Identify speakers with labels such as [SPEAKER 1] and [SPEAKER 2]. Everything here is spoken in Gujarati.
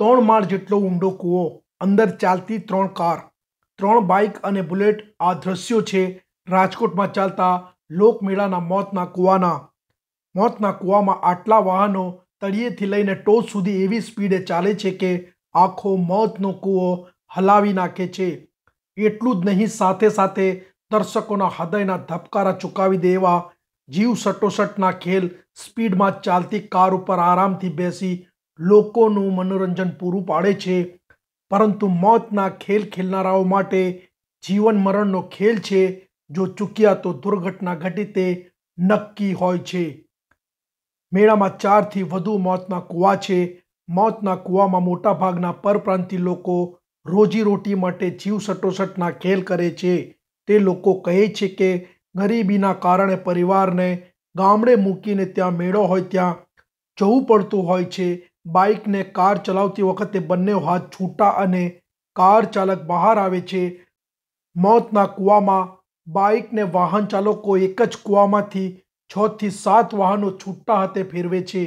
[SPEAKER 1] ત્રણ માળ જેટલો ઊંડો કૂવો અંદર ચાલતી ત્રણ કાર ત્રણ બાઇક અને બુલેટ આ દ્રશ્યો છે રાજકોટમાં ચાલતા લોકમેળાના મોતના કૂવાના મોતના કૂવામાં આટલા વાહનો તળિયેથી લઈને ટોચ સુધી એવી સ્પીડે ચાલે છે કે આખો મોતનો કૂવો હલાવી નાખે છે એટલું જ નહીં સાથે સાથે દર્શકોના હૃદયના ધબકારા ચૂકાવી દેવા જીવ સટોસટના ખેલ સ્પીડમાં ચાલતી કાર ઉપર આરામથી બેસી લોકોનું મનોરંજન પૂરું પાડે છે પરંતુ મોતના ખેલ ખેલનારાઓ માટે જીવન મરણનો ખેલ છે જો ચૂક્યા તો દુર્ઘટના ઘટી તે નક્કી હોય છે મેળામાં ચારથી વધુ મોતના કૂવા છે મોતના કૂવામાં મોટાભાગના પરપ્રાંતિ લોકો રોજીરોટી માટે જીવ સટોસટના ખેલ કરે છે તે લોકો કહે છે કે ગરીબીના કારણે પરિવારને ગામડે મૂકીને ત્યાં મેળો હોય ત્યાં જવું પડતું હોય છે બાઇકને કાર ચલાવતી વખતે બંને હાથ છૂટા અને કાર ચાલક બહાર આવે છે મોતના કૂવામાં બાઇકને વાહન ચાલકો એક જ કૂવામાંથી છ થી સાત વાહનો છૂટા હાથે ફેરવે છે